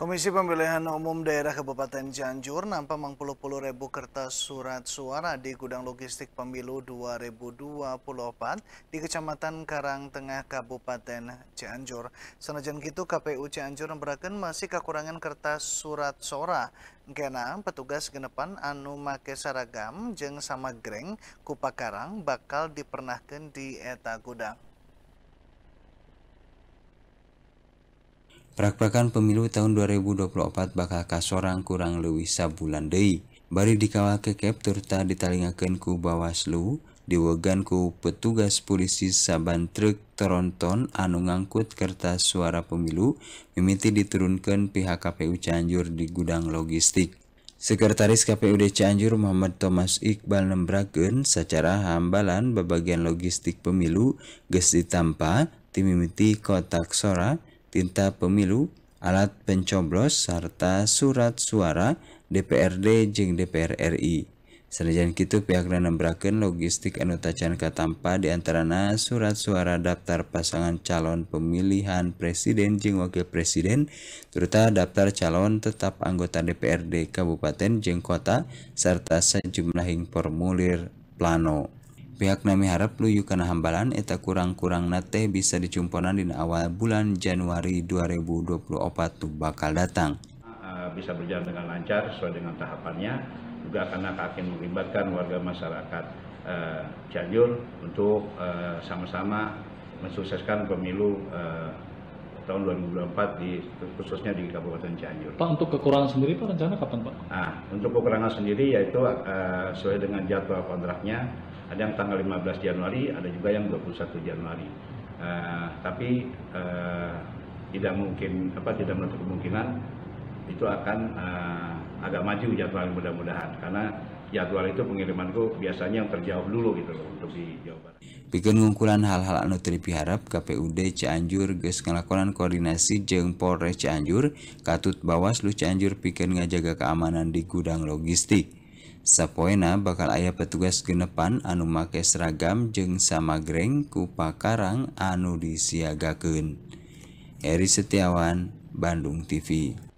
Komisi Pemilihan Umum Daerah Kabupaten Cianjur nampak mengpuluh-puluh ribu kertas surat suara di gudang logistik pemilu 2024 di Kecamatan Karang Tengah Kabupaten Cianjur. Senajan gitu KPU Cianjur berakan masih kekurangan kertas surat suara. Kena petugas genepan anu make saragam jeng sama greng kupakarang bakal dipernahkan di eta gudang. Prakprakan pemilu tahun 2024 bakal kasorang kurang leuwih sabulan deui. Bari dikawal ke capture ta ku Bawaslu, diwegan ku petugas polisi saban truk teronton anu ngangkut kertas suara pemilu, mimiti diturunkan pihak KPU Cianjur di gudang logistik. Sekretaris KPUD Cianjur Muhammad Thomas Iqbal Nembragen secara hambalan bebagian logistik pemilu ges ditampa timimiti kotak sora tinta pemilu, alat pencoblos, serta surat suara DPRD jeng DPR RI. Selain itu pihak berakhir logistik anu tacan katampa antaranya surat suara daftar pasangan calon pemilihan presiden jeng wakil presiden terutama daftar calon tetap anggota DPRD kabupaten jeng kota serta sejumlah formulir plano pihak Nami harap luyu karena hambalan eta kurang-kurang nate bisa dicumponan di awal bulan Januari 2024 tuh bakal datang ah, bisa berjalan dengan lancar sesuai dengan tahapannya juga karena akan melibatkan warga masyarakat eh, Cianjur untuk eh, sama-sama eh, mensukseskan pemilu eh, tahun 2024 di khususnya di Kabupaten Cianjur. Pak untuk kekurangan sendiri Pak rencana kapan Pak? Nah, untuk kekurangan sendiri yaitu eh, sesuai dengan jadwal kontraknya ada yang tanggal 15 Januari, ada juga yang 21 Januari. Uh, tapi uh, tidak mungkin apa tidak menutup kemungkinan itu akan uh, agak maju jadwal mudah-mudahan karena jadwal itu pengirimanku biasanya yang terjawab dulu gitu loh untuk di Jawa Barat. Bikin ngungkulan hal-hal anu teu harap KPUD Cianjur geus ngelakonan koordinasi jeung Polres Cianjur katut Bawaslu Cianjur pikeun ngajaga keamanan di gudang logistik. Sapoena bakal ayah petugas genepan anumaks ragam jeung samagreng ku pakrang anu Siagakeun. Eri Setiawan Bandung TV.